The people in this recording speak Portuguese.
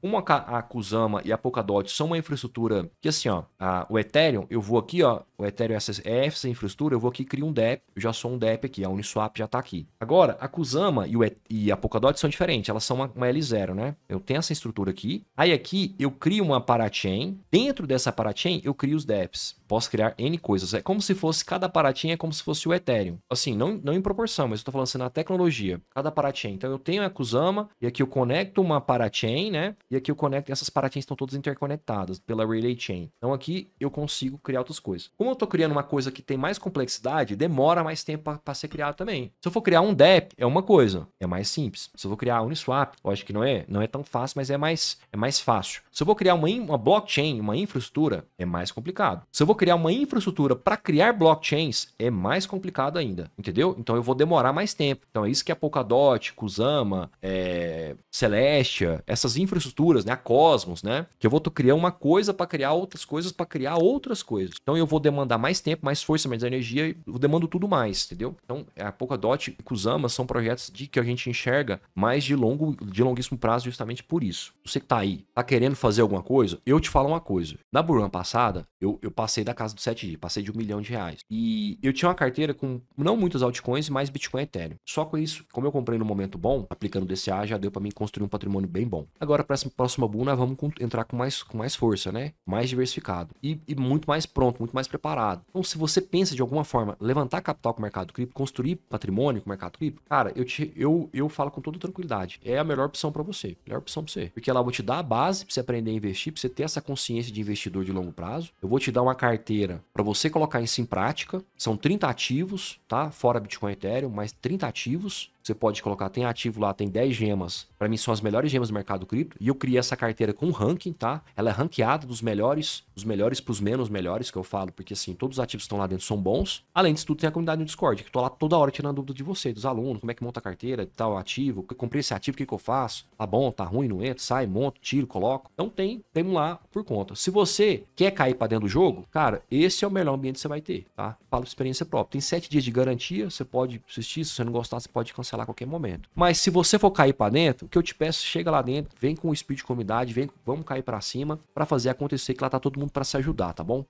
Como a Kusama e a Polkadot são uma infraestrutura que, assim, ó, a, o Ethereum, eu vou aqui, ó, o Ethereum é essa, é essa infraestrutura, eu vou aqui criar um DEP, eu já sou um DEP aqui, a Uniswap já está aqui. Agora, a Kusama e, o, e a Polkadot são diferentes, elas são uma, uma, L0, né? Eu tenho essa estrutura aqui, aí aqui eu crio uma parachain, dentro dessa parachain eu crio os DEPs. Posso criar N coisas, é como se fosse, cada parachain é como se fosse o Ethereum. Assim, não, não em proporção, mas eu estou falando assim, na tecnologia, cada parachain. Então eu tenho a Kusama, e aqui eu conecto uma parachain, né? E aqui eu conecto, essas parachains estão todas interconectadas pela Relay Chain. Então aqui eu consigo criar outras coisas. Como como eu estou criando uma coisa que tem mais complexidade, demora mais tempo para ser criado também. Se eu for criar um DEP, é uma coisa, é mais simples. Se eu vou criar Uniswap, lógico que não é, não é tão fácil, mas é mais, é mais fácil. Se eu vou criar uma, uma blockchain, uma infraestrutura, é mais complicado. Se eu vou criar uma infraestrutura para criar blockchains, é mais complicado ainda, entendeu? Então eu vou demorar mais tempo. Então é isso que a Polkadot, Kusama, é... Celestia, essas infraestruturas, né, a Cosmos, né, que eu vou criar uma coisa para criar outras coisas, para criar outras coisas. Então eu vou demorar demandar mais tempo, mais força, mais energia, eu demando tudo mais, entendeu? Então, é, a Polkadot e Kusama são projetos de que a gente enxerga mais de longo, de longuíssimo prazo justamente por isso. Você que tá aí, tá querendo fazer alguma coisa, eu te falo uma coisa. Na Buran passada, eu, eu passei da casa do 7 g passei de um milhão de reais. E eu tinha uma carteira com não muitas altcoins, mas Bitcoin e Ethereum. Só com isso, como eu comprei no momento bom, aplicando DCA, já deu para mim construir um patrimônio bem bom. Agora, para essa próxima boom, vamos entrar com mais, com mais força, né? Mais diversificado. E, e muito mais pronto, muito mais preparado parado. Então, se você pensa de alguma forma levantar capital com o mercado cripto, construir patrimônio com o mercado cripto, cara, eu, te, eu, eu falo com toda tranquilidade. É a melhor opção para você. Melhor opção para você. Porque ela vai te dar a base para você aprender a investir, para você ter essa consciência de investidor de longo prazo. Eu vou te dar uma carteira para você colocar isso em prática. São 30 ativos, tá? Fora Bitcoin e Ethereum, mais 30 ativos. Você pode colocar, tem ativo lá, tem 10 gemas. Para mim são as melhores gemas do mercado cripto. E eu criei essa carteira com ranking, tá? Ela é ranqueada dos melhores, dos melhores pros menos melhores, que eu falo, porque assim, todos os ativos que estão lá dentro são bons. Além disso tudo, tem a comunidade no Discord, que eu tô lá toda hora tirando dúvida de você, dos alunos, como é que monta a carteira, tal ativo, comprei esse ativo, o que, que eu faço? Tá bom, tá ruim, não entro sai, monto, tiro, coloco. Então tem, temos lá por conta. Se você quer cair para dentro do jogo, cara, esse é o melhor ambiente que você vai ter, tá? Falo por experiência própria. Tem 7 dias de garantia, você pode assistir, se você não gostar, você pode cancelar lá a qualquer momento. Mas se você for cair para dentro, o que eu te peço, chega lá dentro, vem com o espírito de comunidade, vem, vamos cair para cima para fazer acontecer que lá tá todo mundo para se ajudar, tá bom?